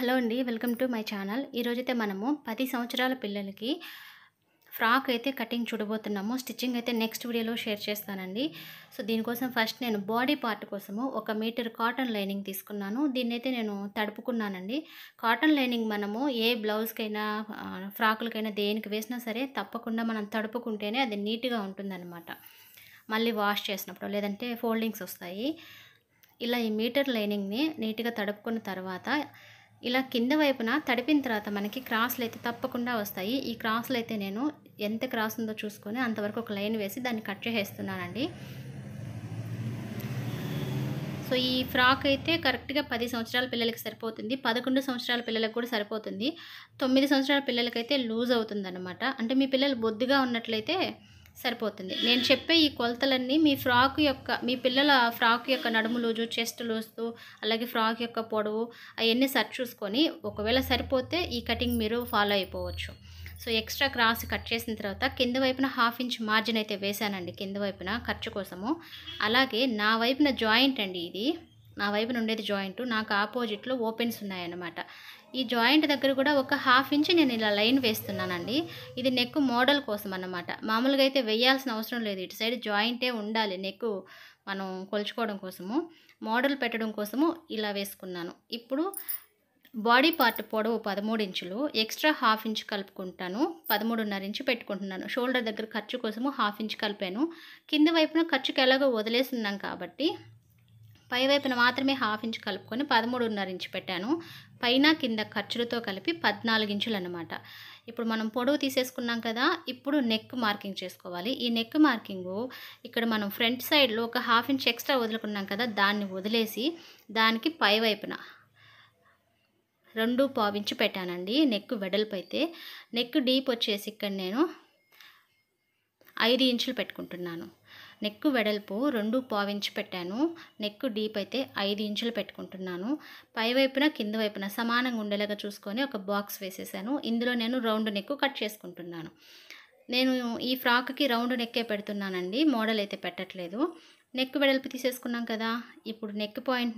hello అండి welcome to my channel ఈరోజైతే మనము పది సంవత్సరాల పిల్లలకి ఫ్రాక్ అయితే కటింగ్ చూడబోతున్నాము స్టిచ్చింగ్ అయితే నెక్స్ట్ వీడియోలో షేర్ చేస్తానండి సో దీనికోసం ఫస్ట్ నేను బాడీ పార్ట్ కోసము ఒక మీటర్ కాటన్ లైనింగ్ తీసుకున్నాను దీన్నైతే నేను తడుపుకున్నానండి కాటన్ లైనింగ్ మనము ఏ బ్లౌజ్కైనా ఫ్రాకులకైనా దేనికి వేసినా సరే తప్పకుండా మనం తడుపుకుంటేనే అది నీట్గా ఉంటుందన్నమాట మళ్ళీ వాష్ చేసినప్పుడు లేదంటే ఫోల్డింగ్స్ వస్తాయి ఇలా ఈ మీటర్ లైనింగ్ని నీట్గా తడుపుకున్న తర్వాత ఇలా కింద వైపున తడిపిన తర్వాత మనకి క్రాస్లు అయితే తప్పకుండా వస్తాయి ఈ క్రాస్లు అయితే నేను ఎంత క్రాస్ ఉందో చూసుకొని అంతవరకు ఒక లైన్ వేసి దాన్ని కట్ చేసేస్తున్నానండి సో ఈ ఫ్రాక్ అయితే కరెక్ట్గా పది సంవత్సరాల పిల్లలకి సరిపోతుంది పదకొండు సంవత్సరాల పిల్లలకు కూడా సరిపోతుంది తొమ్మిది సంవత్సరాల పిల్లలకైతే లూజ్ అవుతుంది అంటే మీ పిల్లలు బొద్దుగా ఉన్నట్లయితే సరిపోతుంది నేను చెప్పే ఈ కొలతలన్నీ మీ ఫ్రాక్ యొక్క మీ పిల్లల ఫ్రాక్ యొక్క నడుము లోజు చెస్ట్ లూజు అలాగే ఫ్రాక్ యొక్క పొడవు అవన్నీ సరి చూసుకొని ఒకవేళ సరిపోతే ఈ కటింగ్ మీరు ఫాలో అయిపోవచ్చు సో ఎక్స్ట్రా క్రాస్ కట్ చేసిన తర్వాత కింద వైపున హాఫ్ ఇంచ్ మార్జిన్ అయితే వేశానండి కింద వైపున ఖర్చు కోసము అలాగే నా వైపున జాయింట్ అండి ఇది నా వైపున ఉండేది జాయింట్ నాకు ఆపోజిట్లో ఓపెన్స్ ఉన్నాయన్నమాట ఈ జాయింట్ దగ్గర కూడా ఒక హాఫ్ ఇంచ్ నేను ఇలా లైన్ వేస్తున్నానండి ఇది నెక్ మోడల్ కోసం అన్నమాట మామూలుగా అయితే వేయాల్సిన అవసరం లేదు ఇటు సైడ్ జాయింటే ఉండాలి నెక్ మనం కొలుచుకోవడం కోసము మోడల్ పెట్టడం కోసము ఇలా వేసుకున్నాను ఇప్పుడు బాడీ పార్ట్ పొడవు పదమూడు ఇంచులు ఎక్స్ట్రా హాఫ్ ఇంచ్ కలుపుకుంటాను పదమూడున్నర ఇంచు పెట్టుకుంటున్నాను షోల్డర్ దగ్గర ఖర్చు కోసము హాఫ్ ఇంచ్ కలిపాను కింద వైపున ఖర్చుకి ఎలాగో వదిలేస్తున్నాం కాబట్టి పై వైపున మాత్రమే హాఫ్ ఇంచ్ కలుపుకొని పదమూడున్నర ఇంచ్ పెట్టాను పైన కింద ఖర్చులతో కలిపి పద్నాలుగు ఇంచులు అనమాట ఇప్పుడు మనం పొడవు తీసేసుకున్నాం కదా ఇప్పుడు నెక్ మార్కింగ్ చేసుకోవాలి ఈ నెక్ మార్కింగు ఇక్కడ మనం ఫ్రంట్ సైడ్లో ఒక హాఫ్ ఇంచ్ ఎక్స్ట్రా వదులుకున్నాం కదా దాన్ని వదిలేసి దానికి పై వైపున రెండు పావించి పెట్టానండి నెక్ వెడల్పు అయితే నెక్ డీప్ వచ్చేసి ఇక్కడ నేను ఐదు ఇంచులు పెట్టుకుంటున్నాను నెక్ వెడల్పు రెండు పావించ్ పెట్టాను నెక్ డీప్ అయితే ఐదు ఇంచులు పెట్టుకుంటున్నాను పైవైపున కింద వైపున సమానంగా ఉండేలాగా చూసుకొని ఒక బాక్స్ వేసేసాను ఇందులో నేను రౌండ్ నెక్ కట్ చేసుకుంటున్నాను నేను ఈ ఫ్రాక్కి రౌండ్ నెక్కే పెడుతున్నానండి మోడల్ అయితే పెట్టట్లేదు నెక్ వెడల్పు తీసేసుకున్నాం కదా ఇప్పుడు నెక్ పాయింట్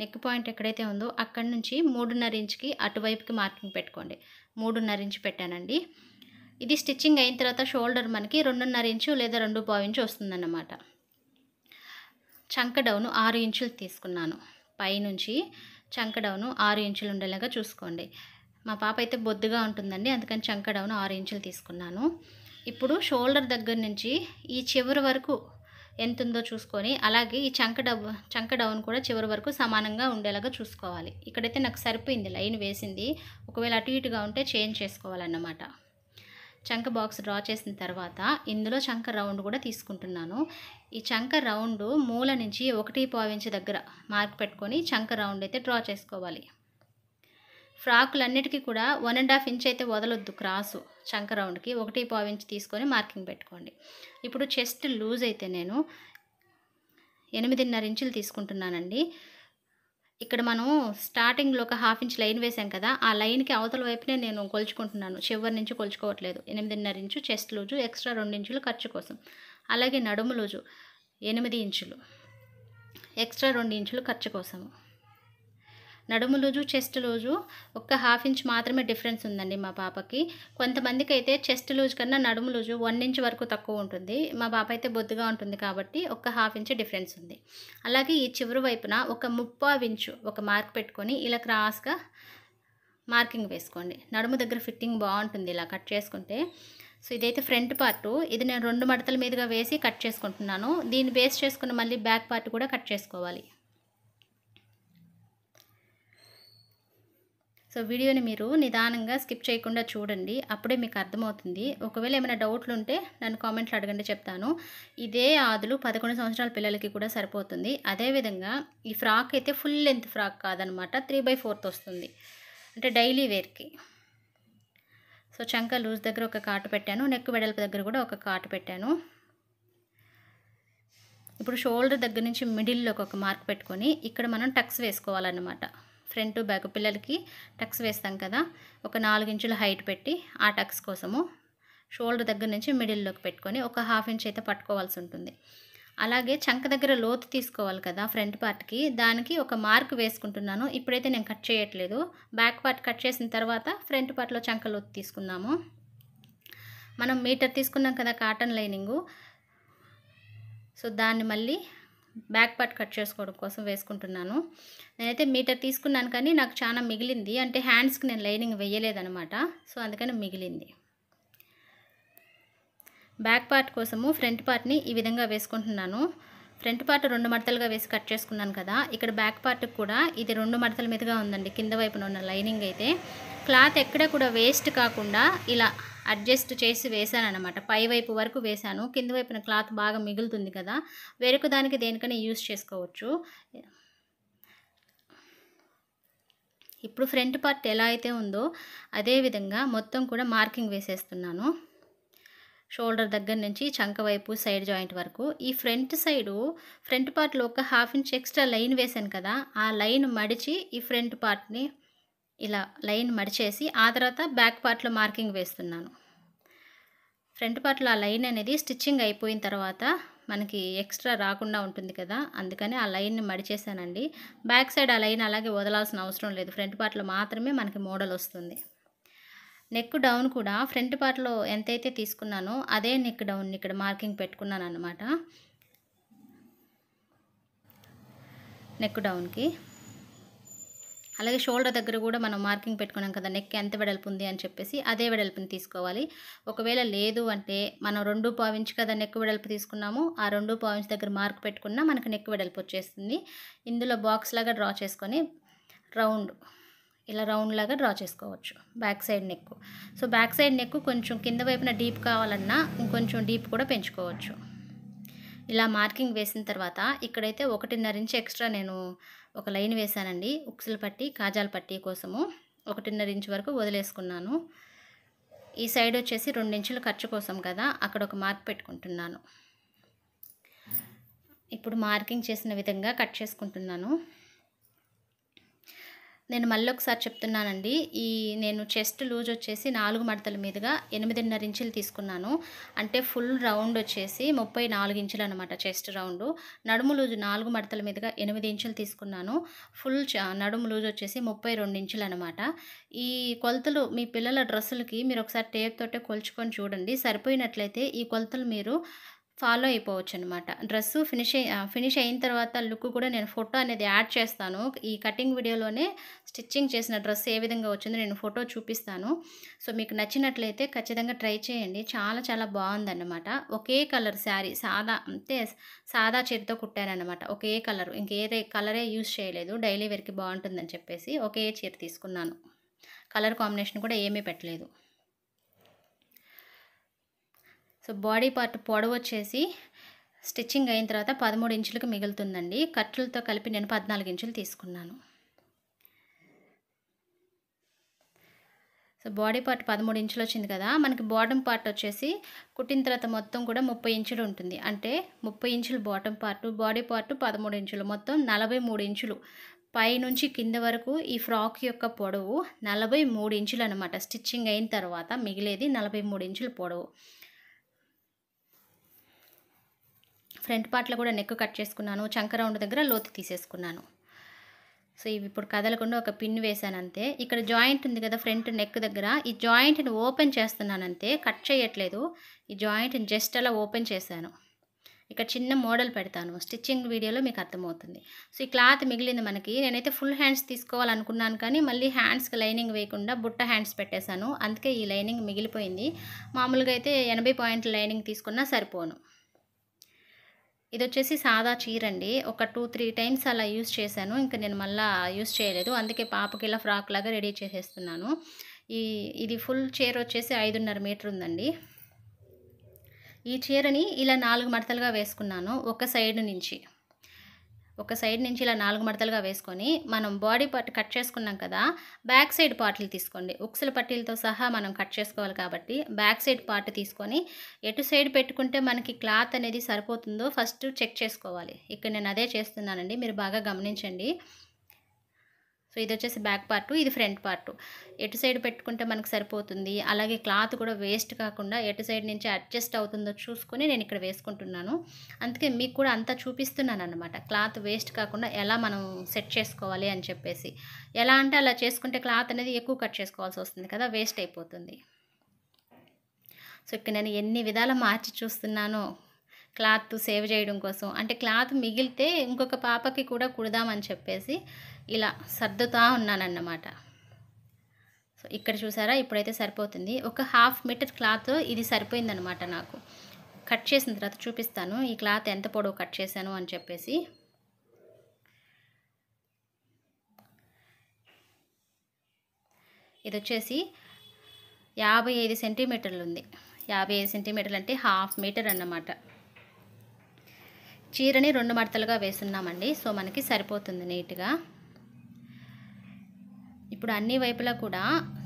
నెక్ పాయింట్ ఎక్కడైతే ఉందో అక్కడి నుంచి మూడున్నర ఇంచుకి అటువైపుకి మార్కింగ్ పెట్టుకోండి మూడున్నర ఇంచు పెట్టానండి ఇది స్టిచ్చింగ్ అయిన తర్వాత షోల్డర్ మనకి రెండున్నర ఇంచు లేదా రెండు పావు ఇంచు వస్తుందన్నమాట చంక డౌను ఆరు ఇంచులు తీసుకున్నాను పైనుంచి చంక డౌను ఆరు ఇంచులు ఉండేలాగా చూసుకోండి మా పాప అయితే బొద్దుగా ఉంటుందండి అందుకని చంక డౌను ఆరు ఇంచులు తీసుకున్నాను ఇప్పుడు షోల్డర్ దగ్గర నుంచి ఈ చివరి వరకు ఎంత ఉందో చూసుకొని అలాగే ఈ చంక డౌ చంక డౌన్ కూడా చివరి వరకు సమానంగా ఉండేలాగా చూసుకోవాలి ఇక్కడైతే నాకు సరిపోయింది లైన్ వేసింది ఒకవేళ అటు ఇటుగా ఉంటే చేంజ్ చేసుకోవాలన్నమాట చంక బాక్స్ డ్రా చేసిన తర్వాత ఇందులో చంక రౌండ్ కూడా తీసుకుంటున్నాను ఈ చంక రౌండ్ మూల నుంచి ఒకటి పావించ దగ్గర మార్క్ పెట్టుకొని చంక రౌండ్ అయితే డ్రా చేసుకోవాలి ఫ్రాకులన్నిటికీ కూడా వన్ అండ్ హాఫ్ ఇంచ్ అయితే వదలొద్దు క్రాసు చంక రౌండ్కి ఒకటి పావించ్ తీసుకొని మార్కింగ్ పెట్టుకోండి ఇప్పుడు చెస్ట్ లూజ్ అయితే నేను ఎనిమిదిన్నర ఇంచులు తీసుకుంటున్నానండి ఇక్కడ మనం స్టార్టింగ్లో ఒక హాఫ్ ఇంచ్ లైన్ వేసాం కదా ఆ లైన్కి అవతల వైపునే నేను కొలుచుకుంటున్నాను చివరి నుంచి కొలుచుకోవట్లేదు ఎనిమిదిన్నర ఇంచు చెస్ట్ లూజు ఎక్స్ట్రా రెండు ఇంచులు ఖర్చు కోసం అలాగే నడుము లూజు ఎనిమిది ఇంచులు ఎక్స్ట్రా రెండు ఇంచులు ఖర్చు కోసము నడుము లూజు చెస్ట్ లూజు ఒక్క హాఫ్ ఇంచ్ మాత్రమే డిఫరెన్స్ ఉందండి మా పాపకి కొంతమందికి అయితే చెస్ట్ లూజ్ కన్నా నడుము లూజు వన్ ఇంచ్ వరకు తక్కువ ఉంటుంది మా పాప అయితే బొద్దుగా ఉంటుంది కాబట్టి ఒక్క హాఫ్ ఇంచ్ డిఫరెన్స్ ఉంది అలాగే ఈ చివరి వైపున ఒక ముప్పావు ఇంచు ఒక మార్క్ పెట్టుకొని ఇలా క్రాస్గా మార్కింగ్ వేసుకోండి నడుము దగ్గర ఫిట్టింగ్ బాగుంటుంది ఇలా కట్ చేసుకుంటే సో ఇదైతే ఫ్రంట్ పార్టు ఇది నేను రెండు మడతల మీదుగా వేసి కట్ చేసుకుంటున్నాను దీన్ని బేస్ చేసుకుని మళ్ళీ బ్యాక్ పార్ట్ కూడా కట్ చేసుకోవాలి సో వీడియోని మీరు నిదానంగా స్కిప్ చేయకుండా చూడండి అప్పుడే మీకు అర్థమవుతుంది ఒకవేళ ఏమైనా డౌట్లు ఉంటే నన్ను కామెంట్లు అడగండి చెప్తాను ఇదే ఆదులు పదకొండు సంవత్సరాల పిల్లలకి కూడా సరిపోతుంది అదేవిధంగా ఈ ఫ్రాక్ అయితే ఫుల్ లెంత్ ఫ్రాక్ కాదనమాట త్రీ బై ఫోర్త్ వస్తుంది అంటే డైలీ వేర్కి సో చంక లూజ్ దగ్గర ఒక కాటు పెట్టాను నెక్ వెడల్పు దగ్గర కూడా ఒక కాటు పెట్టాను ఇప్పుడు షోల్డర్ దగ్గర నుంచి మిడిల్లోకి ఒక మార్క్ పెట్టుకొని ఇక్కడ మనం టక్స్ వేసుకోవాలన్నమాట ఫ్రంట్ బ్యాక్ పిల్లలకి టక్స్ వేస్తాం కదా ఒక నాలుగు ఇంచుల హైట్ పెట్టి ఆ టక్స్ కోసము షోల్డర్ దగ్గర నుంచి మిడిల్లోకి పెట్టుకొని ఒక హాఫ్ ఇంచ్ అయితే పట్టుకోవాల్సి ఉంటుంది అలాగే చంక దగ్గర లోతు తీసుకోవాలి కదా ఫ్రంట్ పార్ట్కి దానికి ఒక మార్క్ వేసుకుంటున్నాను ఇప్పుడైతే నేను కట్ చేయట్లేదు బ్యాక్ పార్ట్ కట్ చేసిన తర్వాత ఫ్రంట్ పార్ట్లో చంక లోతు తీసుకున్నాము మనం మీటర్ తీసుకున్నాం కదా కాటన్ లైనింగు సో దాన్ని మళ్ళీ బ్యాక్ పార్ట్ కట్ చేసుకోవడం కోసం వేసుకుంటున్నాను నేనైతే మీటర్ తీసుకున్నాను కానీ నాకు చాలా మిగిలింది అంటే హ్యాండ్స్కి నేను లైనింగ్ వేయలేదనమాట సో అందుకని మిగిలింది బ్యాక్ పార్ట్ కోసము ఫ్రంట్ పార్ట్ని ఈ విధంగా వేసుకుంటున్నాను ఫ్రంట్ పార్ట్ రెండు మడతలుగా వేసి కట్ చేసుకున్నాను కదా ఇక్కడ బ్యాక్ పార్ట్ కూడా ఇది రెండు మడతల మీదుగా ఉందండి కింద వైపున ఉన్న లైనింగ్ అయితే క్లాత్ ఎక్కడ కూడా వేస్ట్ కాకుండా ఇలా అడ్జస్ట్ చేసి వేశాను అనమాట పై వైపు వరకు వేశాను కింద వైపున క్లాత్ బాగా మిగులుతుంది కదా వేరొక దానికి దేనికైనా యూస్ చేసుకోవచ్చు ఇప్పుడు ఫ్రంట్ పార్ట్ ఎలా అయితే ఉందో అదేవిధంగా మొత్తం కూడా మార్కింగ్ వేసేస్తున్నాను షోల్డర్ దగ్గర నుంచి చంక వైపు సైడ్ జాయింట్ వరకు ఈ ఫ్రంట్ సైడు ఫ్రంట్ పార్ట్లో ఒక హాఫ్ ఇంచ్ ఎక్స్ట్రా లైన్ వేశాను కదా ఆ లైన్ మడిచి ఈ ఫ్రంట్ పార్ట్ని ఇలా లైన్ మడిచేసి ఆ తర్వాత బ్యాక్ పార్ట్లో మార్కింగ్ వేస్తున్నాను ఫ్రంట్ పార్ట్లో ఆ లైన్ అనేది స్టిచ్చింగ్ అయిపోయిన తర్వాత మనకి ఎక్స్ట్రా రాకుండా ఉంటుంది కదా అందుకని ఆ లైన్ని మడిచేసానండి బ్యాక్ సైడ్ ఆ లైన్ అలాగే వదలాల్సిన అవసరం లేదు ఫ్రంట్ పార్ట్లో మాత్రమే మనకి మోడల్ వస్తుంది నెక్ డౌన్ కూడా ఫ్రంట్ పార్ట్లో ఎంతైతే తీసుకున్నానో అదే నెక్ డౌన్ ఇక్కడ మార్కింగ్ పెట్టుకున్నాను అనమాట నెక్ డౌన్కి అలాగే షోల్డర్ దగ్గర కూడా మనం మార్కింగ్ పెట్టుకున్నాం కదా నెక్ ఎంత వెడల్పు ఉంది అని చెప్పేసి అదే వెడల్పుని తీసుకోవాలి ఒకవేళ లేదు అంటే మనం రెండు పావించి కదా నెక్ వెడల్పు తీసుకున్నాము ఆ రెండు పావించ్ దగ్గర మార్క్ పెట్టుకున్నా మనకు నెక్ వెడల్పు వచ్చేస్తుంది ఇందులో బాక్స్ లాగా డ్రా చేసుకొని రౌండ్ ఇలా రౌండ్ లాగా డ్రా చేసుకోవచ్చు back side neck so back side neck కొంచెం కింద వైపున డీప్ కావాలన్నా ఇంకొంచెం డీప్ కూడా పెంచుకోవచ్చు ఇలా మార్కింగ్ వేసిన తర్వాత ఇక్కడైతే ఒకటిన్నర ఇంచ్ ఎక్స్ట్రా నేను ఒక లైన్ వేశానండి ఉక్సులు పట్టి కాజాల పట్టి కోసము ఒకటిన్నర ఇంచ్ వరకు వదిలేసుకున్నాను ఈ సైడ్ వచ్చేసి రెండించులు ఖర్చు కోసం కదా అక్కడ ఒక మార్క్ పెట్టుకుంటున్నాను ఇప్పుడు మార్కింగ్ చేసిన విధంగా కట్ చేసుకుంటున్నాను నేను మళ్ళీ ఒకసారి చెప్తున్నానండి ఈ నేను చెస్ట్ లూజ్ వచ్చేసి నాలుగు మడతల మీదుగా ఎనిమిదిన్నర ఇంచులు తీసుకున్నాను అంటే ఫుల్ రౌండ్ వచ్చేసి ముప్పై నాలుగు ఇంచులు అనమాట చెస్ట్ రౌండ్ నడుము లూజ్ నాలుగు మడతల మీదుగా ఎనిమిది ఇంచులు తీసుకున్నాను ఫుల్ నడుము లూజ్ వచ్చేసి ముప్పై రెండు ఇంచులు అనమాట ఈ కొలతలు మీ పిల్లల డ్రెస్సులకి మీరు ఒకసారి టేప్ తోటే కొలుచుకొని చూడండి సరిపోయినట్లయితే ఈ కొలతలు మీరు ఫాలో అయిపోవచ్చు అనమాట డ్రెస్ ఫినిష్ ఫినిష్ అయిన తర్వాత లుక్ కూడా నేను ఫోటో అనేది యాడ్ చేస్తాను ఈ కటింగ్ వీడియోలోనే స్టిచ్చింగ్ చేసిన డ్రెస్ ఏ విధంగా వచ్చిందో నేను ఫోటో చూపిస్తాను సో మీకు నచ్చినట్లయితే ఖచ్చితంగా ట్రై చేయండి చాలా చాలా బాగుందన్నమాట ఒకే కలర్ శారీ సాదా అంటే సాదా చేతితో కుట్టానమాట ఒకే కలర్ ఇంకేదే కలరే యూజ్ చేయలేదు డైలీ వేర్కి బాగుంటుందని చెప్పేసి ఒకే చీర తీసుకున్నాను కలర్ కాంబినేషన్ కూడా ఏమీ పెట్టలేదు సో బాడీ పార్ట్ పొడవు వచ్చేసి స్టిచ్చింగ్ అయిన తర్వాత పదమూడు ఇంచులకు మిగులుతుందండి కట్టులతో కలిపి నేను పద్నాలుగు ఇంచులు తీసుకున్నాను సో బాడీ పార్ట్ పదమూడు ఇంచులు వచ్చింది కదా మనకి బాటమ్ పార్ట్ వచ్చేసి కుట్టిన తర్వాత మొత్తం కూడా ముప్పై ఇంచులు ఉంటుంది అంటే ముప్పై ఇంచులు బాటమ్ పార్ట్ బాడీ పార్ట్ పదమూడు ఇంచులు మొత్తం నలభై మూడు ఇంచులు పైనుంచి కింద వరకు ఈ ఫ్రాక్ యొక్క పొడవు నలభై మూడు ఇంచులు అనమాట స్టిచ్చింగ్ అయిన తర్వాత మిగిలేది నలభై మూడు ఇంచులు పొడవు ఫ్రంట్ పార్ట్లో కూడా నెక్ కట్ చేసుకున్నాను చంకరౌండ్ రౌండ్ దగ్గర లోతు తీసేసుకున్నాను సో ఇవి ఇప్పుడు కదలకుండా ఒక పిన్ వేశాను అంతే ఇక్కడ జాయింట్ ఉంది కదా ఫ్రంట్ నెక్ దగ్గర ఈ జాయింట్ని ఓపెన్ చేస్తున్నాను అంతే కట్ చేయట్లేదు ఈ జాయింట్ని జస్ట్ అలా ఓపెన్ చేశాను ఇక్కడ చిన్న మోడల్ పెడతాను స్టిచ్చింగ్ వీడియోలో మీకు అర్థమవుతుంది సో ఈ క్లాత్ మిగిలింది మనకి నేనైతే ఫుల్ హ్యాండ్స్ తీసుకోవాలనుకున్నాను కానీ మళ్ళీ హ్యాండ్స్కి లైనింగ్ వేయకుండా బుట్ట హ్యాండ్స్ పెట్టేశాను అందుకే ఈ లైనింగ్ మిగిలిపోయింది మామూలుగా అయితే ఎనభై పాయింట్ల లైనింగ్ తీసుకున్నా సరిపోను ఇది వచ్చేసి సాదా చీర అండి ఒక టూ త్రీ టైమ్స్ అలా యూస్ చేశాను ఇంకా నేను మళ్ళీ యూస్ చేయలేదు అందుకే పాపకి ఇలా ఫ్రాక్ లాగా రెడీ చేసేస్తున్నాను ఈ ఇది ఫుల్ చీర వచ్చేసి ఐదున్నర మీటర్ ఉందండి ఈ చీరని ఇలా నాలుగు మడతలుగా వేసుకున్నాను ఒక సైడ్ నుంచి ఒక సైడ్ నుంచి ఇలా నాలుగు మడతలుగా వేసుకొని మనం బాడీ పార్ట్ కట్ చేసుకున్నాం కదా బ్యాక్ సైడ్ పార్ట్లు తీసుకోండి ఉక్సుల పట్టీలతో సహా మనం కట్ చేసుకోవాలి కాబట్టి బ్యాక్ సైడ్ పార్ట్ తీసుకొని ఎటు సైడ్ పెట్టుకుంటే మనకి క్లాత్ అనేది సరిపోతుందో ఫస్ట్ చెక్ చేసుకోవాలి ఇక్కడ నేను అదే చేస్తున్నానండి మీరు బాగా గమనించండి సో ఇది వచ్చేసి బ్యాక్ పార్ట్ ఇది ఫ్రంట్ పార్ట్ ఎటు సైడ్ పెట్టుకుంటే మనకు సరిపోతుంది అలాగే క్లాత్ కూడా వేస్ట్ కాకుండా ఎటు సైడ్ నుంచి అడ్జస్ట్ అవుతుందో చూసుకొని నేను ఇక్కడ వేసుకుంటున్నాను అందుకే మీకు కూడా అంతా చూపిస్తున్నాను అనమాట క్లాత్ వేస్ట్ కాకుండా ఎలా మనం సెట్ చేసుకోవాలి అని చెప్పేసి ఎలా అంటే అలా చేసుకుంటే క్లాత్ అనేది ఎక్కువ కట్ చేసుకోవాల్సి వస్తుంది కదా వేస్ట్ అయిపోతుంది సో ఇక్కడ నేను ఎన్ని విధాలు మార్చి చూస్తున్నానో క్లాత్ సేవ్ చేయడం కోసం అంటే క్లాత్ మిగిలితే ఇంకొక పాపకి కూడా కుడదామని చెప్పేసి ఇలా సర్దుతూ ఉన్నానన్నమాట సో ఇక్కడ చూసారా ఇప్పుడైతే సరిపోతుంది ఒక హాఫ్ మీటర్ క్లాత్ ఇది సరిపోయిందనమాట నాకు కట్ చేసిన తర్వాత చూపిస్తాను ఈ క్లాత్ ఎంత పొడవు కట్ చేశాను అని చెప్పేసి ఇది వచ్చేసి యాభై ఐదు సెంటీమీటర్లు ఉంది యాభై ఐదు సెంటీమీటర్లు అంటే హాఫ్ మీటర్ అన్నమాట చీరని రెండు మడతలుగా వేస్తున్నామండి సో మనకి సరిపోతుంది నీట్గా ఇప్పుడు అన్ని వైపులా కూడా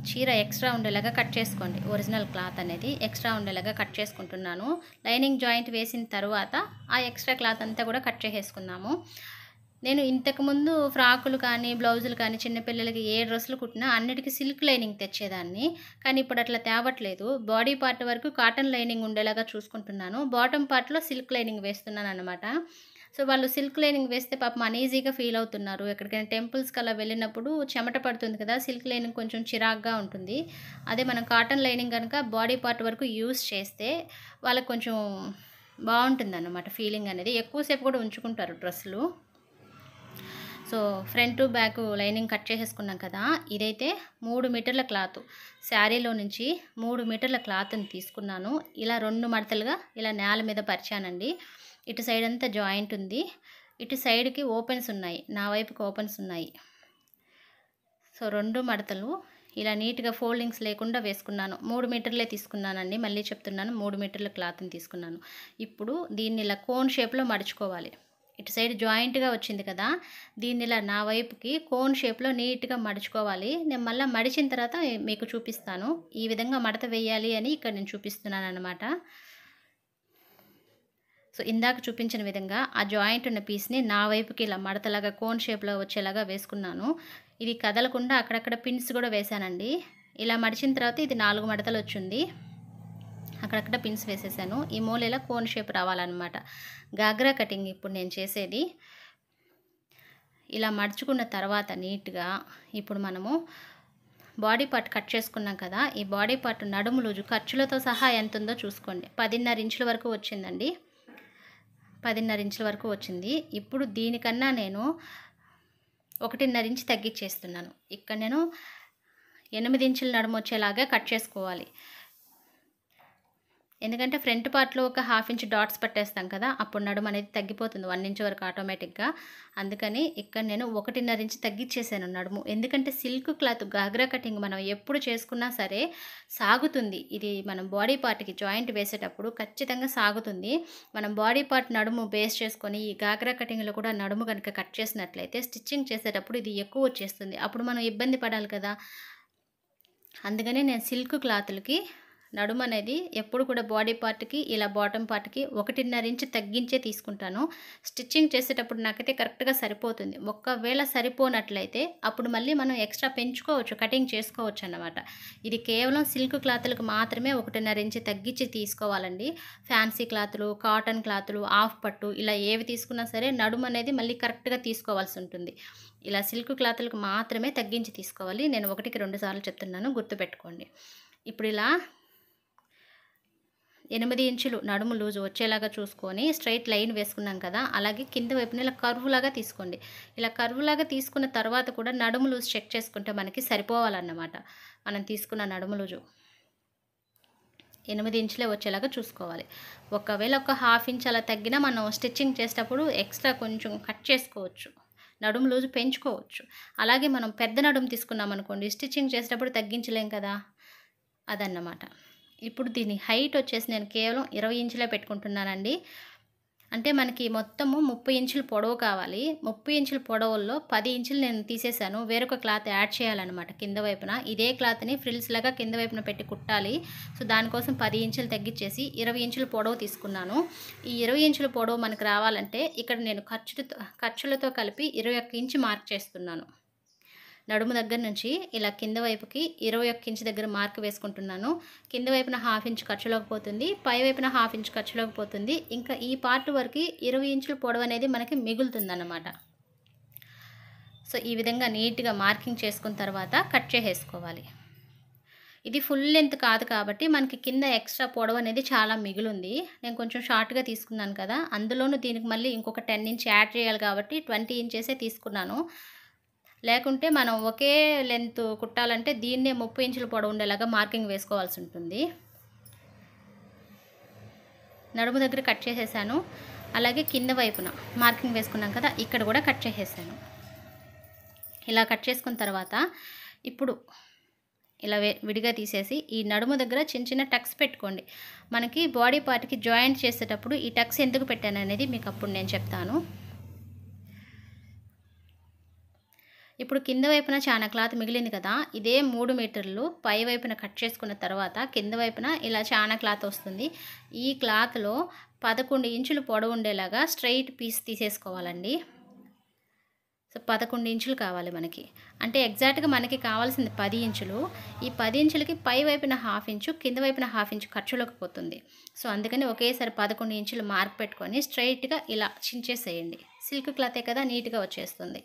చీర ఎక్స్ట్రా ఉండేలాగా కట్ చేసుకోండి ఒరిజినల్ క్లాత్ అనేది ఎక్స్ట్రా ఉండేలాగా కట్ చేసుకుంటున్నాను లైనింగ్ జాయింట్ వేసిన తర్వాత ఆ ఎక్స్ట్రా క్లాత్ అంతా కూడా కట్ చేసేసుకున్నాము నేను ఇంతకుముందు ఫ్రాకులు కానీ బ్లౌజులు కానీ చిన్నపిల్లలకి ఏ డ్రెస్సులు కుట్టినా అన్నిటికీ సిల్క్ లైనింగ్ తెచ్చేదాన్ని కానీ ఇప్పుడు అట్లా తేవట్లేదు బాడీ పార్ట్ వరకు కాటన్ లైనింగ్ ఉండేలాగా చూసుకుంటున్నాను బాటమ్ పార్ట్లో సిల్క్ లైనింగ్ వేస్తున్నాను అనమాట సో వాళ్ళు సిల్క్ లైనింగ్ వేస్తే పాపం అనీజీగా ఫీల్ అవుతున్నారు ఎక్కడికైనా టెంపుల్స్కి అలా వెళ్ళినప్పుడు చెమట పడుతుంది కదా సిల్క్ లైనింగ్ కొంచెం చిరాగ్గా ఉంటుంది అదే మనం కాటన్ లైనింగ్ కనుక బాడీ పార్ట్ వరకు యూస్ చేస్తే వాళ్ళకి కొంచెం బాగుంటుంది అన్నమాట ఫీలింగ్ అనేది ఎక్కువసేపు కూడా ఉంచుకుంటారు డ్రెస్సులు so front to back lining cut చేసేసుకున్నాం కదా ఇదైతే మూడు మీటర్ల క్లాత్ శారీలో నుంచి మూడు మీటర్ల క్లాత్ని తీసుకున్నాను ఇలా రెండు మడతలుగా ఇలా నేల మీద పరిచానండి ఇటు సైడ్ అంతా జాయింట్ ఉంది ఇటు సైడ్కి ఓపెన్స్ ఉన్నాయి నా వైపుకి ఓపెన్స్ ఉన్నాయి సో రెండు మడతలు ఇలా నీట్గా ఫోల్డింగ్స్ లేకుండా వేసుకున్నాను మూడు మీటర్లే తీసుకున్నానండి మళ్ళీ చెప్తున్నాను మూడు మీటర్ల క్లాత్ని తీసుకున్నాను ఇప్పుడు దీన్ని ఇలా కోన్ షేప్లో మడుచుకోవాలి ఇటు సైడ్ జాయింట్గా వచ్చింది కదా దీన్ని ఇలా నా వైపుకి కోన్ షేప్లో నీట్గా మడుచుకోవాలి నేను మళ్ళీ మడిచిన తర్వాత మీకు చూపిస్తాను ఈ విధంగా మడత వేయాలి అని ఇక్కడ నేను చూపిస్తున్నాను అనమాట సో ఇందాక చూపించిన విధంగా ఆ జాయింట్ ఉన్న పీస్ని నా వైపుకి ఇలా మడతలాగా కోన్ షేప్లో వచ్చేలాగా వేసుకున్నాను ఇది కదలకుండా అక్కడక్కడ పిన్స్ కూడా వేశానండి ఇలా మడిచిన తర్వాత ఇది నాలుగు మడతలు వచ్చింది అక్కడక్కడ పిన్స్ వేసేసాను ఈ మూల కోన్ షేప్ రావాలన్నమాట గాగ్రా కటింగ్ ఇప్పుడు నేను చేసేది ఇలా మడుచుకున్న తర్వాత నీట్గా ఇప్పుడు మనము బాడీ పార్ట్ కట్ చేసుకున్నాం కదా ఈ బాడీ పార్ట్ నడుము ఖర్చులతో సహా ఎంత ఉందో చూసుకోండి పదిన్నర ఇంచుల వరకు వచ్చిందండి పదిన్నర ఇంచుల వరకు వచ్చింది ఇప్పుడు దీనికన్నా నేను ఒకటిన్నర ఇంచు తగ్గించేస్తున్నాను ఇక్కడ నేను ఎనిమిది ఇంచుల నడుమొచ్చేలాగా కట్ చేసుకోవాలి ఎందుకంటే ఫ్రంట్ పార్ట్లో ఒక హాఫ్ ఇంచ్ డాట్స్ పట్టేస్తాం కదా అప్పుడు నడుము అనేది తగ్గిపోతుంది వన్ ఇంచ్ వరకు ఆటోమేటిక్గా అందుకని ఇక్కడ నేను ఒకటిన్నర ఇంచ్ తగ్గించేసాను నడుము ఎందుకంటే సిల్క్ క్లాత్ గాగ్రా కటింగ్ మనం ఎప్పుడు చేసుకున్నా సరే సాగుతుంది ఇది మనం బాడీ పార్ట్కి జాయింట్ వేసేటప్పుడు ఖచ్చితంగా సాగుతుంది మనం బాడీ పార్ట్ నడుము బేస్ చేసుకొని ఈ గాగ్రా కటింగ్లో కూడా నడుము కనుక కట్ చేసినట్లయితే స్టిచ్చింగ్ చేసేటప్పుడు ఇది ఎక్కువ వచ్చేస్తుంది అప్పుడు మనం ఇబ్బంది పడాలి కదా అందుకనే నేను సిల్క్ క్లాత్లకి నడుము అనేది ఎప్పుడు కూడా బాడీ పార్ట్కి ఇలా బాటమ్ పార్ట్కి ఒకటిన్నర ఇంచు తగ్గించే తీసుకుంటాను స్టిచ్చింగ్ చేసేటప్పుడు నాకైతే కరెక్ట్గా సరిపోతుంది ఒక్కవేళ సరిపోనట్లయితే అప్పుడు మళ్ళీ మనం ఎక్స్ట్రా పెంచుకోవచ్చు కటింగ్ చేసుకోవచ్చు అన్నమాట ఇది కేవలం సిల్క్ క్లాత్లకు మాత్రమే ఒకటిన్నర ఇంచు తగ్గించి తీసుకోవాలండి ఫ్యాన్సీ క్లాతులు కాటన్ క్లాతులు ఆఫ్ పట్టు ఇలా ఏవి తీసుకున్నా సరే నడుము అనేది మళ్ళీ కరెక్ట్గా తీసుకోవాల్సి ఉంటుంది ఇలా సిల్క్ క్లాత్లకు మాత్రమే తగ్గించి తీసుకోవాలి నేను ఒకటికి రెండు సార్లు చెప్తున్నాను గుర్తుపెట్టుకోండి ఇప్పుడు ఇలా ఎనిమిది ఇంచులు నడుము లూజు వచ్చేలాగా చూసుకొని స్ట్రైట్ లైన్ వేసుకున్నాం కదా అలాగే కింద వైపున ఇలా కర్వ్లాగా తీసుకోండి ఇలా కర్వ్లాగా తీసుకున్న తర్వాత కూడా నడుము లూజ్ చెక్ చేసుకుంటే మనకి సరిపోవాలన్నమాట మనం తీసుకున్న నడుము లూజు ఎనిమిది ఇంచులే వచ్చేలాగా చూసుకోవాలి ఒకవేళ ఒక హాఫ్ ఇంచ్ అలా తగ్గినా మనం స్టిచ్చింగ్ చేసేటప్పుడు ఎక్స్ట్రా కొంచెం కట్ చేసుకోవచ్చు నడుము లూజు పెంచుకోవచ్చు అలాగే మనం పెద్ద నడుము తీసుకున్నాం అనుకోండి స్టిచ్చింగ్ చేసేటప్పుడు తగ్గించలేం కదా అదన్నమాట ఇప్పుడు దీని హైట్ వచ్చేసి నేను కేవలం ఇరవై ఇంచులే పెట్టుకుంటున్నానండి అంటే మనకి మొత్తము ముప్పై ఇంచులు పొడవు కావాలి ముప్పై ఇంచుల పొడవుల్లో పది ఇంచులు నేను తీసేశాను వేరొక క్లాత్ యాడ్ చేయాలన్నమాట కింద వైపున ఇదే క్లాత్ని ఫ్రిల్స్ లాగా కింద వైపున పెట్టి కుట్టాలి సో దానికోసం పది ఇంచులు తగ్గించేసి ఇరవై ఇంచుల పొడవు తీసుకున్నాను ఈ ఇరవై ఇంచుల పొడవు మనకు రావాలంటే ఇక్కడ నేను ఖర్చులతో ఖర్చులతో కలిపి ఇరవై ఇంచు మార్క్ చేస్తున్నాను నడుము దగ్గర నుంచి ఇలా కింద వైపుకి ఇరవై ఒక్క ఇంచ్ దగ్గర మార్క్ వేసుకుంటున్నాను కింద వైపున హాఫ్ ఇంచ్ ఖర్చులోకి పోతుంది పై వైపున హాఫ్ ఇంచ్ ఖర్చులోకి పోతుంది ఇంకా ఈ పార్ట్ వరకు ఇరవై ఇంచుల పొడవు అనేది మనకి మిగులుతుందన్నమాట సో ఈ విధంగా నీట్గా మార్కింగ్ చేసుకున్న తర్వాత కట్ చేసేసుకోవాలి ఇది ఫుల్ లెంత్ కాదు కాబట్టి మనకి కింద ఎక్స్ట్రా పొడవు అనేది చాలా మిగులుంది నేను కొంచెం షార్ట్గా తీసుకున్నాను కదా అందులోనూ దీనికి మళ్ళీ ఇంకొక టెన్ ఇంచ్ యాడ్ చేయాలి కాబట్టి ట్వంటీ ఇంచెసే తీసుకున్నాను లేకుంటే మనం ఒకే లెంత్ కుట్టాలంటే దీన్నే ముప్పై ఇంచుల పొడవు ఉండేలాగా మార్కింగ్ వేసుకోవాల్సి ఉంటుంది నడుము దగ్గర కట్ చేసేసాను అలాగే కింద వైపున మార్కింగ్ వేసుకున్నాం కదా ఇక్కడ కూడా కట్ చేసేసాను ఇలా కట్ చేసుకున్న తర్వాత ఇప్పుడు ఇలా విడిగా తీసేసి ఈ నడుము దగ్గర చిన్న చిన్న టక్స్ పెట్టుకోండి మనకి బాడీ పార్ట్కి జాయింట్ చేసేటప్పుడు ఈ టక్స్ ఎందుకు పెట్టాను అనేది మీకు అప్పుడు నేను చెప్తాను ఇప్పుడు కింద వైపున చాలా క్లాత్ మిగిలింది కదా ఇదే మూడు మీటర్లు పై వైపున కట్ చేసుకున్న తర్వాత కింద వైపున ఇలా చాలా క్లాత్ వస్తుంది ఈ క్లాత్లో పదకొండు ఇంచులు పొడవు ఉండేలాగా స్ట్రైట్ పీస్ తీసేసుకోవాలండి సో పదకొండు ఇంచులు కావాలి మనకి అంటే ఎగ్జాక్ట్గా మనకి కావాల్సింది పది ఇంచులు ఈ పది ఇంచులకి పై వైపున హాఫ్ ఇంచు కింద వైపున హాఫ్ ఇంచు ఖర్చులోకి పోతుంది సో అందుకని ఒకేసారి పదకొండు ఇంచులు మార్క్ పెట్టుకొని స్ట్రైట్గా ఇలా చించేసేయండి సిల్క్ క్లాతే కదా నీట్గా వచ్చేస్తుంది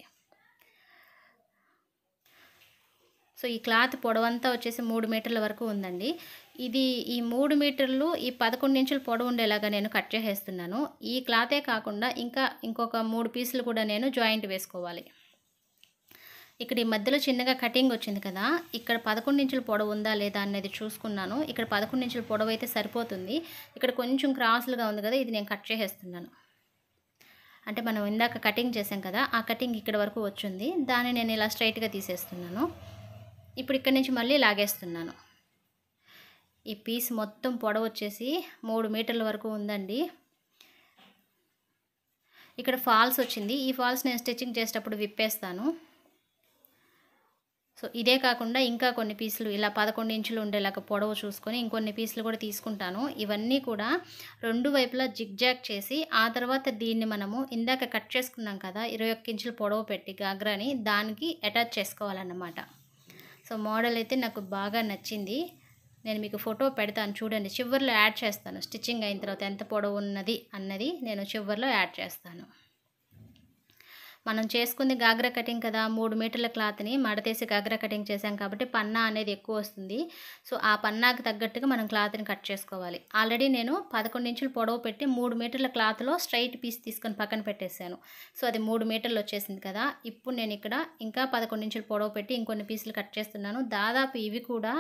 సో ఈ క్లాత్ పొడవంతా వచ్చేసి మూడు మీటర్ల వరకు ఉందండి ఇది ఈ మూడు మీటర్లు ఈ పదకొండు ఇంచులు పొడవు ఉండేలాగా నేను కట్ చేసేస్తున్నాను ఈ క్లాతే కాకుండా ఇంకా ఇంకొక మూడు పీసులు కూడా నేను జాయింట్ వేసుకోవాలి ఇక్కడ ఈ మధ్యలో చిన్నగా కటింగ్ వచ్చింది కదా ఇక్కడ పదకొండు ఇంచుల పొడవు ఉందా లేదా అనేది చూసుకున్నాను ఇక్కడ పదకొండు ఇంచుల పొడవు అయితే సరిపోతుంది ఇక్కడ కొంచెం క్రాస్లుగా ఉంది కదా ఇది నేను కట్ చేసేస్తున్నాను అంటే మనం ఇందాక కటింగ్ చేసాం కదా ఆ కటింగ్ ఇక్కడ వరకు వచ్చింది దాన్ని నేను ఇలా స్ట్రైట్గా తీసేస్తున్నాను ఇప్పుడు ఇక్కడి నుంచి మళ్ళీ లాగేస్తున్నాను ఈ పీస్ మొత్తం పొడవు వచ్చేసి మూడు మీటర్ల వరకు ఉందండి ఇక్కడ ఫాల్స్ వచ్చింది ఈ ఫాల్స్ నేను స్టిచ్చింగ్ చేసేటప్పుడు విప్పేస్తాను సో ఇదే కాకుండా ఇంకా కొన్ని పీసులు ఇలా పదకొండు ఇంచులు ఉండేలాగా పొడవు చూసుకొని ఇంకొన్ని పీసులు కూడా తీసుకుంటాను ఇవన్నీ కూడా రెండు వైపులా జిగ్జాగ్ చేసి ఆ తర్వాత దీన్ని మనము ఇందాక కట్ చేసుకున్నాం కదా ఇరవై ఇంచులు పొడవు పెట్టి గాగ్రాని దానికి అటాచ్ చేసుకోవాలన్నమాట సో మోడల్ అయితే నాకు బాగా నచ్చింది నేను మీకు ఫోటో పెడతాను చూడండి చివరిలో యాడ్ చేస్తాను స్టిచ్చింగ్ అయిన తర్వాత ఎంత పొడవు ఉన్నది అన్నది నేను చివరిలో యాడ్ చేస్తాను మనం చేసుకుంది గాగ్రా కటింగ్ కదా మూడు మీటర్ల క్లాత్ని మడతేసి గాగ్రా కటింగ్ చేసాం కాబట్టి పన్నా అనేది ఎక్కువ వస్తుంది సో ఆ పన్నాకి తగ్గట్టుగా మనం క్లాత్ని కట్ చేసుకోవాలి ఆల్రెడీ నేను పదకొండు ఇంచులు పొడవు పెట్టి మూడు మీటర్ల క్లాత్లో స్ట్రైట్ పీస్ తీసుకొని పక్కన పెట్టేశాను సో అది మూడు మీటర్లు వచ్చేసింది కదా ఇప్పుడు నేను ఇక్కడ ఇంకా పదకొండు ఇంచులు పొడవు పెట్టి ఇంకొన్ని పీసులు కట్ చేస్తున్నాను దాదాపు ఇవి కూడా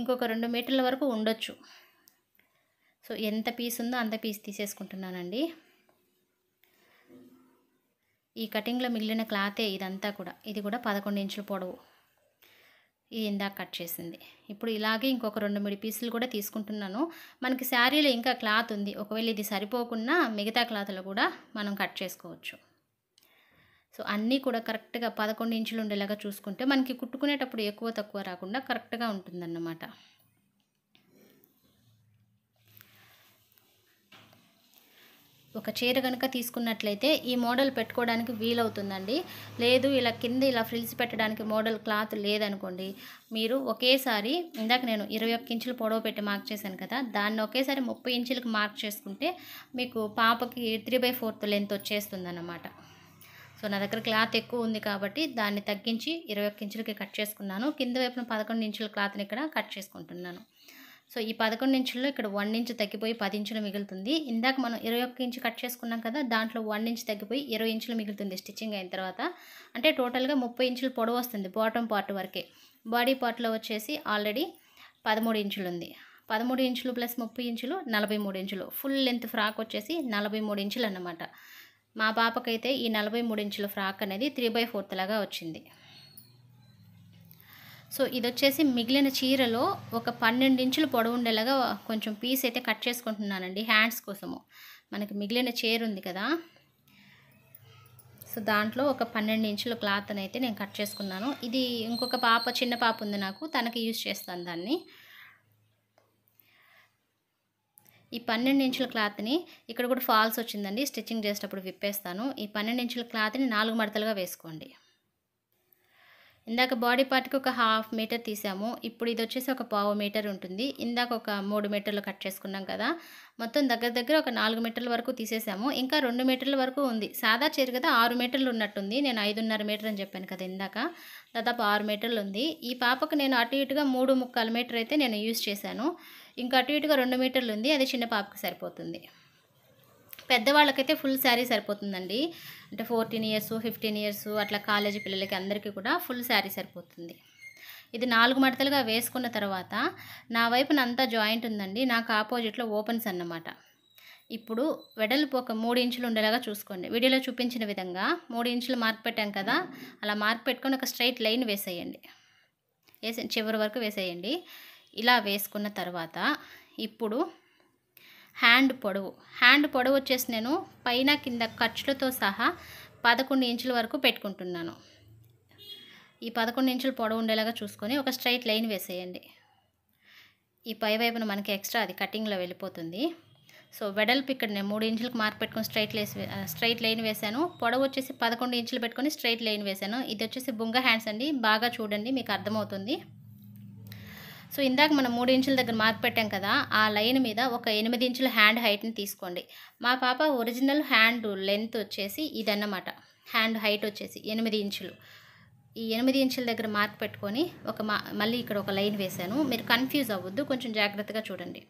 ఇంకొక రెండు మీటర్ల వరకు ఉండొచ్చు సో ఎంత పీస్ ఉందో అంత పీస్ తీసేసుకుంటున్నానండి ఈ కటింగ్లో మిగిలిన క్లాతే ఇదంతా కూడా ఇది కూడా పదకొండు ఇంచుల పొడవు ఇది ఇందాక కట్ చేసింది ఇప్పుడు ఇలాగే ఇంకొక రెండు మూడు పీసులు కూడా తీసుకుంటున్నాను మనకి శారీలో ఇంకా క్లాత్ ఉంది ఒకవేళ ఇది సరిపోకుండా మిగతా క్లాత్లో కూడా మనం కట్ చేసుకోవచ్చు సో అన్నీ కూడా కరెక్ట్గా పదకొండు ఇంచులు ఉండేలాగా చూసుకుంటే మనకి కుట్టుకునేటప్పుడు ఎక్కువ తక్కువ రాకుండా కరెక్ట్గా ఉంటుందన్నమాట ఒక చీర కనుక తీసుకున్నట్లయితే ఈ మోడల్ పెట్టుకోవడానికి వీలవుతుందండి లేదు ఇలా కింద ఇలా ఫ్రిల్స్ పెట్టడానికి మోడల్ క్లాత్ లేదనుకోండి మీరు ఒకేసారి ఇందాక నేను ఇరవై ఒక్క ఇంచులు పొడవు పెట్టి మార్క్ చేశాను కదా దాన్ని ఒకేసారి ముప్పై ఇంచులకు మార్క్ చేసుకుంటే మీకు పాపకి త్రీ బై ఫోర్త్ లెంత్ వచ్చేస్తుందన్నమాట సో నా దగ్గర క్లాత్ ఎక్కువ ఉంది కాబట్టి దాన్ని తగ్గించి ఇరవై ఒక్క ఇంచులకి కట్ చేసుకున్నాను కింద వైపున పదకొండు ఇంచుల క్లాత్ని ఇక్కడ కట్ చేసుకుంటున్నాను సో ఈ పదకొండు ఇంచుల్లో ఇక్కడ వన్ ఇంచ్ తగ్గిపోయి పది ఇంచులు మిగులుతుంది ఇందాక మనం ఇరవై ఒక్క ఇంచు కట్ చేసుకున్నాం కదా దాంట్లో వన్ ఇంచ్ తగ్గిపోయి ఇరవై ఇంచులు మిగులుతుంది స్టిచ్చింగ్ అయిన తర్వాత అంటే టోటల్గా ముప్పై ఇంచులు పొడవు వస్తుంది బాటమ్ పార్ట్ వరకే బాడీ పార్ట్లో వచ్చేసి ఆల్రెడీ పదమూడు ఇంచులు ఉంది పదమూడు ఇంచులు ప్లస్ ముప్పై ఇంచులు నలభై మూడు ఇంచులు ఫుల్ లెంత్ ఫ్రాక్ వచ్చేసి నలభై మూడు ఇంచులు అన్నమాట మా పాపకైతే ఈ నలభై మూడు ఇంచుల ఫ్రాక్ అనేది త్రీ బై ఫోర్త్ లాగా వచ్చింది సో ఇది వచ్చేసి మిగిలిన చీరలో ఒక పన్నెండు ఇంచులు పొడవు ఉండేలాగా కొంచెం పీస్ అయితే కట్ చేసుకుంటున్నానండి హ్యాండ్స్ కోసము మనకి మిగిలిన చీర ఉంది కదా సో దాంట్లో ఒక పన్నెండు ఇంచుల క్లాత్ అయితే నేను కట్ చేసుకున్నాను ఇది ఇంకొక పాప చిన్న పాప ఉంది నాకు తనకి యూజ్ చేస్తాను దాన్ని ఈ పన్నెండు ఇంచుల క్లాత్ని ఇక్కడ కూడా ఫాల్స్ వచ్చిందండి స్టిచ్చింగ్ చేసేటప్పుడు విప్పేస్తాను ఈ పన్నెండు ఇంచుల క్లాత్ని నాలుగు మడతలుగా వేసుకోండి ఇందాక బాడీ పార్ట్కి ఒక హాఫ్ మీటర్ తీసాము ఇప్పుడు ఇది వచ్చేసి ఒక పావు మీటర్ ఉంటుంది ఇందాక ఒక మూడు మీటర్లు కట్ చేసుకున్నాం కదా మొత్తం దగ్గర దగ్గర ఒక నాలుగు మీటర్ల వరకు తీసేసాము ఇంకా రెండు మీటర్ల వరకు ఉంది సాదా చీర కదా ఆరు మీటర్లు ఉన్నట్టుంది నేను ఐదున్నర మీటర్ అని చెప్పాను కదా ఇందాక దాదాపు ఆరు మీటర్లు ఉంది ఈ పాపకు నేను అటు ఇటుగా మూడు ముక్కలు మీటర్ అయితే నేను యూజ్ చేశాను ఇంకా అటు ఇటుగా రెండు మీటర్లు ఉంది అది చిన్న పాపకు సరిపోతుంది పెద్దవాళ్ళకైతే ఫుల్ శారీ సరిపోతుందండి అంటే ఫోర్టీన్ ఇయర్స్ ఫిఫ్టీన్ ఇయర్స్ అట్లా కాలేజీ పిల్లలకి అందరికీ కూడా ఫుల్ శారీ సరిపోతుంది ఇది నాలుగు మడతలుగా వేసుకున్న తర్వాత నా వైపున అంతా జాయింట్ ఉందండి నాకు ఆపోజిట్లో ఓపెన్స్ అన్నమాట ఇప్పుడు వెడల్పు ఒక మూడు ఇంచులు ఉండేలాగా చూసుకోండి వీడియోలో చూపించిన విధంగా మూడు ఇంచులు మార్క్ పెట్టాం కదా అలా మార్క్ పెట్టుకొని ఒక స్ట్రైట్ లైన్ వేసేయండి వేసే చివరి వరకు వేసేయండి ఇలా వేసుకున్న తర్వాత ఇప్పుడు హ్యాండ్ పొడవు హ్యాండ్ పొడవు వచ్చేసి నేను పైన కింద ఖర్చులతో సహా పదకొండు ఇంచుల వరకు పెట్టుకుంటున్నాను ఈ పదకొండు ఇంచుల పొడవు ఉండేలాగా చూసుకొని ఒక స్ట్రైట్ లైన్ వేసేయండి ఈ పై వైపున మనకి ఎక్స్ట్రా అది కటింగ్లో వెళ్ళిపోతుంది సో వెడల్పు ఇక్కడ నేను మూడు ఇంచులకు మార్క్ పెట్టుకుని స్ట్రైట్ లేసి స్ట్రైట్ లైన్ వేశాను పొడవు వచ్చేసి పదకొండు ఇంచులు పెట్టుకొని స్ట్రైట్ లైన్ వేశాను ఇది వచ్చేసి బుంగ హ్యాండ్స్ అండి బాగా చూడండి మీకు అర్థమవుతుంది సో ఇందాక మనం మూడు ఇంచుల దగ్గర మార్క్ పెట్టాం కదా ఆ లైన్ మీద ఒక ఎనిమిది ఇంచుల హ్యాండ్ హైట్ని తీసుకోండి మా పాప ఒరిజినల్ హ్యాండ్ లెంత్ వచ్చేసి ఇదన్నమాట హ్యాండ్ హైట్ వచ్చేసి ఎనిమిది ఇంచులు ఈ ఎనిమిది ఇంచుల దగ్గర మార్క్ పెట్టుకొని ఒక మళ్ళీ ఇక్కడ ఒక లైన్ వేశాను మీరు కన్ఫ్యూజ్ అవ్వద్దు కొంచెం జాగ్రత్తగా చూడండి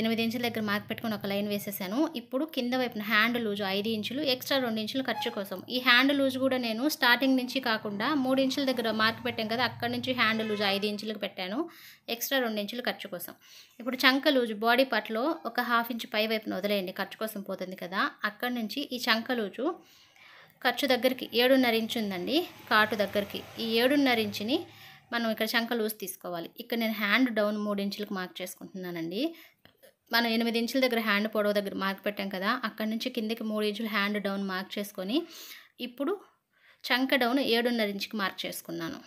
ఎనిమిది ఇంచుల దగ్గర మార్క్ పెట్టుకుని ఒక లైన్ వేసేసాను ఇప్పుడు కింద వైపున హ్యాండ్ లూజ్ ఐదు ఇంచులు ఎక్స్ట్రా రెండు ఇంచులు ఖర్చు కోసం ఈ హ్యాండ్ లూజ్ కూడా నేను స్టార్టింగ్ నుంచి కాకుండా మూడు ఇంచుల దగ్గర మార్క్ పెట్టాం కదా అక్కడ నుంచి హ్యాండ్ లూజ్ ఐదు ఇంచులకు పెట్టాను ఎక్స్ట్రా రెండు ఇంచులు ఖర్చు కోసం ఇప్పుడు చంక లూజు బాడీ పార్ట్లో ఒక హాఫ్ ఇంచు పై వైపున వదిలేయండి ఖర్చు కోసం పోతుంది కదా అక్కడ నుంచి ఈ చంక లూజు ఖర్చు దగ్గరికి ఏడున్నర ఇంచు ఉందండి కాటు దగ్గరికి ఈ ఏడున్నర ఇంచుని మనం ఇక్కడ చంక లూజ్ తీసుకోవాలి ఇక్కడ నేను హ్యాండ్ డౌన్ మూడు ఇంచులకు మార్క్ చేసుకుంటున్నానండి మనం ఎనిమిది ఇంచుల దగ్గర హ్యాండ్ పొడవ దగ్గర మార్క్ పెట్టాం కదా అక్కడ నుంచి కిందకి మూడు ఇంచులు హ్యాండ్ డౌన్ మార్క్ చేసుకొని ఇప్పుడు చంక డౌన్ ఏడున్నర ఇంచుకి మార్క్ చేసుకున్నాను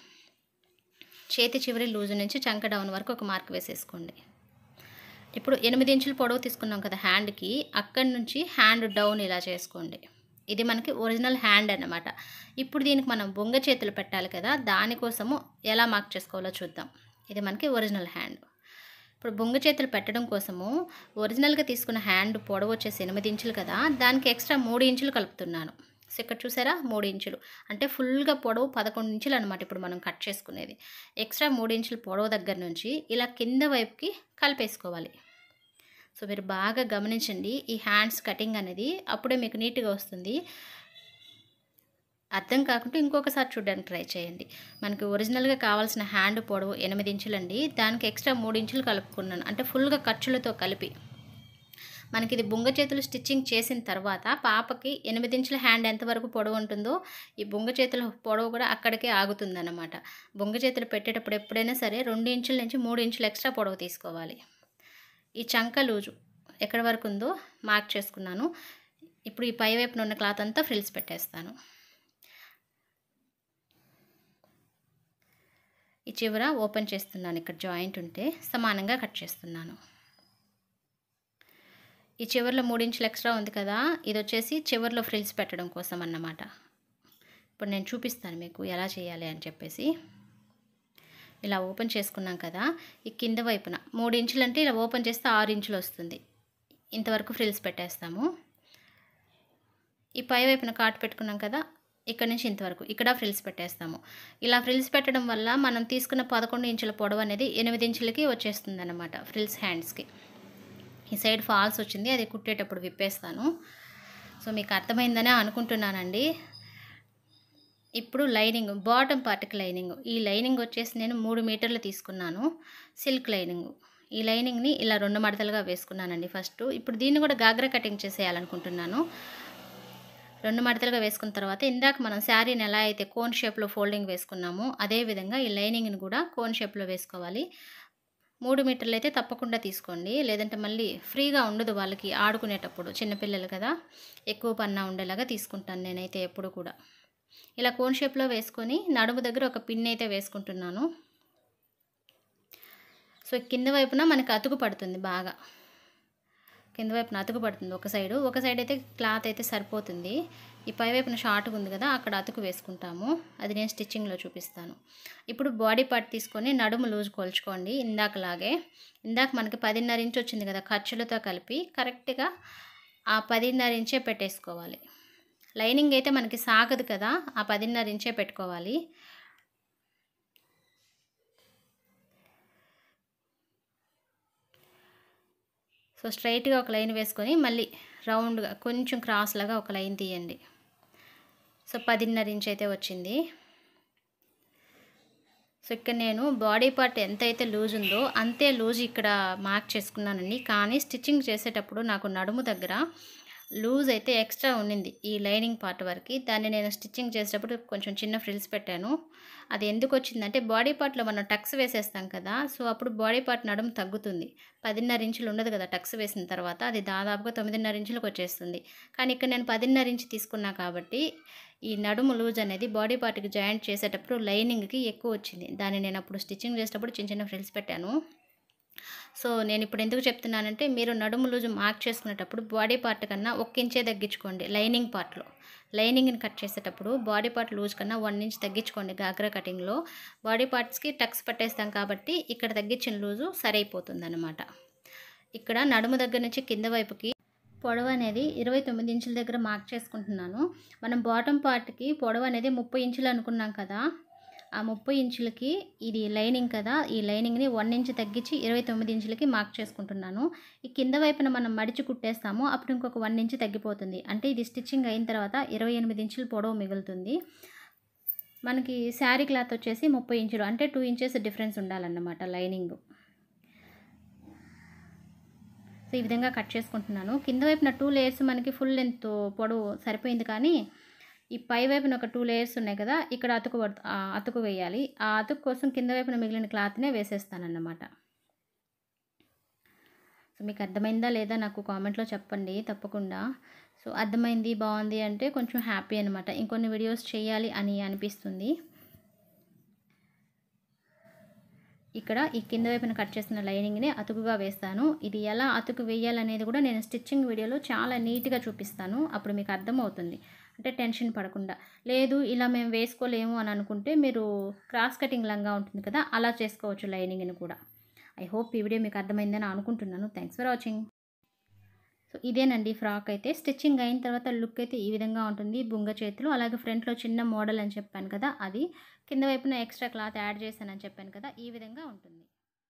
చేతి చివరి లూజు నుంచి చంక డౌన్ వరకు ఒక మార్క్ వేసేసుకోండి ఇప్పుడు ఎనిమిది ఇంచుల పొడవు తీసుకున్నాం కదా హ్యాండ్కి అక్కడి నుంచి హ్యాండ్ డౌన్ ఇలా చేసుకోండి ఇది మనకి ఒరిజినల్ హ్యాండ్ అనమాట ఇప్పుడు దీనికి మనం బొంగ చేతులు పెట్టాలి కదా దానికోసము ఎలా మార్క్ చేసుకోవాలో చూద్దాం ఇది మనకి ఒరిజినల్ హ్యాండ్ ఇప్పుడు బొంగు చేతులు పెట్టడం కోసము ఒరిజినల్గా తీసుకున్న హ్యాండ్ పొడవు వచ్చేసి ఎనిమిది ఇంచులు కదా దానికి ఎక్స్ట్రా మూడు ఇంచులు కలుపుతున్నాను సో ఇక్కడ చూసారా మూడు ఇంచులు అంటే ఫుల్గా పొడవు పదకొండు ఇంచులు అనమాట ఇప్పుడు మనం కట్ చేసుకునేది ఎక్స్ట్రా మూడు ఇంచులు పొడవు దగ్గర నుంచి ఇలా కింద వైపుకి కలిపేసుకోవాలి సో మీరు బాగా గమనించండి ఈ హ్యాండ్స్ కటింగ్ అనేది అప్పుడే మీకు నీట్గా వస్తుంది అర్థం కాకుండా ఇంకొకసారి చూడడానికి ట్రై చేయండి మనకి ఒరిజినల్గా కావాల్సిన హ్యాండ్ పొడవు ఎనిమిది ఇంచులండి దానికి ఎక్స్ట్రా మూడు ఇంచులు కలుపుకున్నాను అంటే ఫుల్గా ఖర్చులతో కలిపి మనకి ఇది బొంగ చేతులు స్టిచ్చింగ్ చేసిన తర్వాత పాపకి ఎనిమిది ఇంచుల హ్యాండ్ ఎంతవరకు పొడవు ఉంటుందో ఈ బొంగ చేతుల పొడవు కూడా అక్కడికే ఆగుతుందన్నమాట బొంగ చేతులు పెట్టేటప్పుడు ఎప్పుడైనా సరే రెండు ఇంచుల నుంచి మూడు ఇంచులు ఎక్స్ట్రా పొడవు తీసుకోవాలి ఈ చంక లూజు ఎక్కడి వరకు ఉందో మార్క్ చేసుకున్నాను ఇప్పుడు ఈ పై వైపున ఉన్న క్లాత్ అంతా ఫ్రిల్స్ పెట్టేస్తాను చివర ఓపెన్ చేస్తున్నాను ఇక్కడ జాయింట్ ఉంటే సమానంగా కట్ చేస్తున్నాను ఈ చివరిలో మూడించులు ఎక్స్ట్రా ఉంది కదా ఇది వచ్చేసి చివరిలో ఫ్రిల్స్ పెట్టడం కోసం అన్నమాట ఇప్పుడు నేను చూపిస్తాను మీకు ఎలా చేయాలి అని చెప్పేసి ఇలా ఓపెన్ చేసుకున్నాం కదా ఈ కింద వైపున మూడు ఇంచులు అంటే ఇలా ఓపెన్ చేస్తే ఆరు ఇంచులు వస్తుంది ఇంతవరకు ఫ్రిల్స్ పెట్టేస్తాము ఈ పై వైపున కాటు పెట్టుకున్నాం కదా ఇక్కడ నుంచి ఇంతవరకు ఇక్కడ ఫ్రిల్స్ పెట్టేస్తాము ఇలా ఫ్రిల్స్ పెట్టడం వల్ల మనం తీసుకున్న పదకొండు ఇంచుల పొడవు అనేది ఎనిమిది ఇంచులకి వచ్చేస్తుంది అనమాట ఫ్రిల్స్ హ్యాండ్స్కి ఈ సైడ్ ఫాల్స్ వచ్చింది అది కుట్టేటప్పుడు విప్పేస్తాను సో మీకు అర్థమైందనే అనుకుంటున్నానండి ఇప్పుడు లైనింగ్ బాటమ్ పార్ట్కి లైనింగ్ ఈ లైనింగ్ వచ్చేసి నేను మూడు మీటర్లు తీసుకున్నాను సిల్క్ లైనింగ్ ఈ లైనింగ్ని ఇలా రెండు మడతలుగా వేసుకున్నానండి ఫస్ట్ ఇప్పుడు దీన్ని కూడా గాగ్రా కటింగ్ చేసేయాలనుకుంటున్నాను రెండు మడతలుగా వేసుకున్న తర్వాత ఇందాక మనం శారీని ఎలా అయితే కోన్ షేప్లో ఫోల్డింగ్ వేసుకున్నామో అదేవిధంగా ఈ లైనింగ్ని కూడా కోన్ షేప్లో వేసుకోవాలి మూడు మీటర్లు అయితే తప్పకుండా తీసుకోండి లేదంటే మళ్ళీ ఫ్రీగా ఉండదు వాళ్ళకి ఆడుకునేటప్పుడు చిన్నపిల్లలు కదా ఎక్కువ పన్నా ఉండేలాగా తీసుకుంటాను నేనైతే ఎప్పుడు కూడా ఇలా కోన్ షేప్లో వేసుకొని నడుము దగ్గర ఒక పిన్ అయితే వేసుకుంటున్నాను సో కింద వైపున మనకి అతుకు పడుతుంది బాగా కింద వైపున అతుకు పడుతుంది ఒక సైడు ఒక సైడ్ అయితే క్లాత్ అయితే సరిపోతుంది ఈ పై వైపున షార్ట్గా ఉంది కదా అక్కడ అతుకు వేసుకుంటాము అది నేను స్టిచ్చింగ్లో చూపిస్తాను ఇప్పుడు బాడీ పార్ట్ తీసుకొని నడుము లూజ్ కొలుచుకోండి ఇందాకలాగే ఇందాక మనకి పదిన్నర ఇంచు వచ్చింది కదా ఖర్చులతో కలిపి కరెక్ట్గా ఆ పదిన్నర ఇంచే పెట్టేసుకోవాలి లైనింగ్ అయితే మనకి సాగదు కదా ఆ పదిన్నర ఇంచే పెట్టుకోవాలి సో స్ట్రైట్గా ఒక లైన్ వేసుకొని మళ్ళీ రౌండ్గా కొంచెం క్రాస్ లాగా ఒక లైన్ తీయండి సో పదిన్నర ఇంచ్ అయితే వచ్చింది సో ఇక్కడ నేను బాడీ పార్ట్ ఎంతైతే లూజ్ ఉందో అంతే లూజ్ ఇక్కడ మార్క్ చేసుకున్నానండి కానీ స్టిచ్చింగ్ చేసేటప్పుడు నాకు నడుము దగ్గర లూజ్ అయితే ఎక్స్ట్రా ఉండింది ఈ లైనింగ్ పార్ట్ వరకు దాన్ని నేను స్టిచ్చింగ్ చేసేటప్పుడు కొంచెం చిన్న ఫ్రిల్స్ పెట్టాను అది ఎందుకు వచ్చిందంటే బాడీ పార్ట్లో మనం టక్స్ వేసేస్తాం కదా సో అప్పుడు బాడీ పార్ట్ నడుము తగ్గుతుంది పదిన్నర ఇంచులు ఉండదు కదా టక్స్ వేసిన తర్వాత అది దాదాపుగా తొమ్మిదిన్నర ఇంచులకు వచ్చేస్తుంది కానీ ఇక్కడ నేను పదిన్నర ఇంచు తీసుకున్నా కాబట్టి ఈ నడుము లూజ్ అనేది బాడీ పార్ట్కి జాయింట్ చేసేటప్పుడు లైనింగ్కి ఎక్కువ వచ్చింది దాన్ని నేను అప్పుడు స్టిచ్చింగ్ చేసేటప్పుడు చిన్న చిన్న ఫ్రిల్స్ పెట్టాను సో నేను ఇప్పుడు ఎందుకు చెప్తున్నానంటే మీరు నడుము లూజు మార్క్ చేసుకునేటప్పుడు బాడీ పార్ట్ కన్నా ఒక్క ఇంచే తగ్గించుకోండి లైనింగ్ పార్ట్లో లైనింగ్ని కట్ చేసేటప్పుడు బాడీ పార్ట్ లూజ్ కన్నా వన్ ఇంచ్ తగ్గించుకోండి గాగ్రా కటింగ్లో బాడీ పార్ట్స్కి టక్స్ పట్టేస్తాం కాబట్టి ఇక్కడ తగ్గించిన లూజు సరైపోతుందన్నమాట ఇక్కడ నడుము దగ్గర నుంచి కింద వైపుకి పొడవ అనేది ఇరవై తొమ్మిది ఇంచుల దగ్గర మార్క్ చేసుకుంటున్నాను మనం బాటమ్ పార్ట్కి పొడవ అనేది ముప్పై ఇంచులు అనుకున్నాం కదా ఆ ముప్పై ఇంచులకి ఇది లైనింగ్ కదా ఈ లైనింగ్ని వన్ ఇంచ్ తగ్గించి ఇరవై తొమ్మిది ఇంచులకి మార్క్ చేసుకుంటున్నాను ఈ కింద వైపున మనం మడిచి కుట్టేస్తాము అప్పుడు ఇంకొక వన్ ఇంచ్ తగ్గిపోతుంది అంటే ఇది స్టిచ్చింగ్ అయిన తర్వాత ఇరవై ఎనిమిది ఇంచుల పొడవు మిగులుతుంది మనకి శారీ క్లాత్ వచ్చేసి ముప్పై ఇంచులు అంటే టూ ఇంచెస్ డిఫరెన్స్ ఉండాలన్నమాట లైనింగ్ సో ఈ విధంగా కట్ చేసుకుంటున్నాను కింద వైపున టూ లేయర్స్ మనకి ఫుల్ లెంత్ పొడవు సరిపోయింది కానీ ఈ పై వైపున ఒక టూ లేయర్స్ ఉన్నాయి కదా ఇక్కడ అతుకు అతుకు వేయాలి ఆ అతుకు కోసం కింద వైపున మిగిలిన క్లాత్నే వేసేస్తానన్నమాట సో మీకు అర్థమైందా లేదా నాకు కామెంట్లో చెప్పండి తప్పకుండా సో అర్థమైంది బాగుంది అంటే కొంచెం హ్యాపీ అనమాట ఇంకొన్ని వీడియోస్ చేయాలి అని అనిపిస్తుంది ఇక్కడ ఈ కింద వైపున కట్ చేసిన లైనింగ్ని అతుకుగా వేస్తాను ఇది ఎలా అతుకు వేయాలనేది కూడా నేను స్టిచ్చింగ్ వీడియోలో చాలా నీట్గా చూపిస్తాను అప్పుడు మీకు అర్థమవుతుంది అంటే టెన్షన్ పడకుండా లేదు ఇలా మేము వేసుకోలేము అని అనుకుంటే మీరు క్రాస్ కటింగ్ లంగా ఉంటుంది కదా అలా చేసుకోవచ్చు లైనింగ్ని కూడా ఐ హోప్ ఈ వీడియో మీకు అర్థమైందని అనుకుంటున్నాను థ్యాంక్స్ ఫర్ వాచింగ్ సో ఇదేనండి ఫ్రాక్ అయితే స్టిచ్చింగ్ అయిన తర్వాత లుక్ అయితే ఈ విధంగా ఉంటుంది బుంగ చేతులు అలాగే ఫ్రంట్లో చిన్న మోడల్ అని చెప్పాను కదా అది కింద వైపున ఎక్స్ట్రా క్లాత్ యాడ్ చేశానని చెప్పాను కదా ఈ విధంగా ఉంటుంది